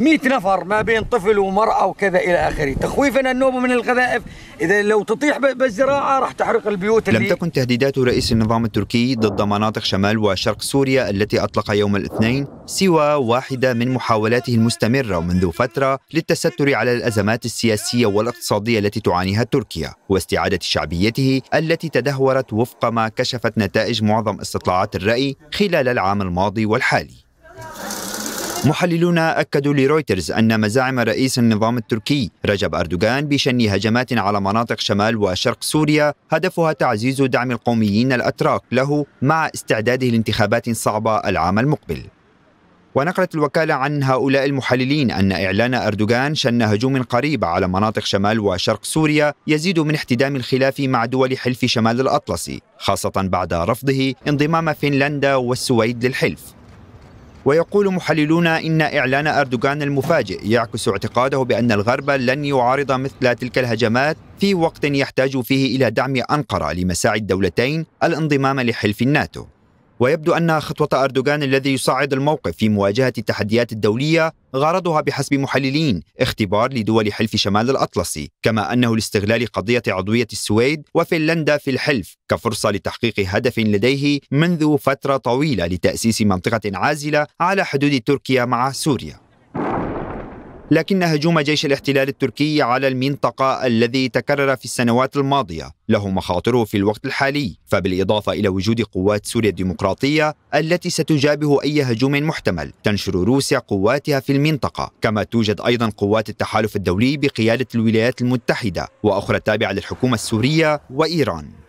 100 نفر ما بين طفل ومرأة وكذا إلى آخره تخويفنا النوبة من القذائف إذا لو تطيح بالزراعة راح تحرق البيوت اللي لم تكن تهديدات رئيس النظام التركي ضد مناطق شمال وشرق سوريا التي أطلق يوم الاثنين سوى واحدة من محاولاته المستمرة منذ فترة للتستر على الأزمات السياسية والاقتصادية التي تعانيها تركيا واستعادة شعبيته التي تدهورت وفق ما كشفت نتائج معظم استطلاعات الرأي خلال العام الماضي والحالي محللون أكدوا لرويترز أن مزاعم رئيس النظام التركي رجب أردوغان بشن هجمات على مناطق شمال وشرق سوريا هدفها تعزيز دعم القوميين الأتراك له مع استعداده لانتخابات صعبة العام المقبل ونقلت الوكالة عن هؤلاء المحللين أن إعلان أردوغان شن هجوم قريب على مناطق شمال وشرق سوريا يزيد من احتدام الخلاف مع دول حلف شمال الأطلسي خاصة بعد رفضه انضمام فنلندا والسويد للحلف ويقول محللون إن إعلان أردوغان المفاجئ يعكس اعتقاده بأن الغرب لن يعارض مثل تلك الهجمات في وقت يحتاج فيه إلى دعم أنقرة لمساعي الدولتين الانضمام لحلف الناتو ويبدو أن خطوة أردوغان الذي يصعد الموقف في مواجهة التحديات الدولية غرضها بحسب محللين اختبار لدول حلف شمال الأطلسي كما أنه لاستغلال قضية عضوية السويد وفنلندا في الحلف كفرصة لتحقيق هدف لديه منذ فترة طويلة لتأسيس منطقة عازلة على حدود تركيا مع سوريا لكن هجوم جيش الاحتلال التركي على المنطقة الذي تكرر في السنوات الماضية له مخاطره في الوقت الحالي فبالإضافة إلى وجود قوات سوريا الديمقراطية التي ستجابه أي هجوم محتمل تنشر روسيا قواتها في المنطقة كما توجد أيضا قوات التحالف الدولي بقيادة الولايات المتحدة وأخرى تابعة للحكومة السورية وإيران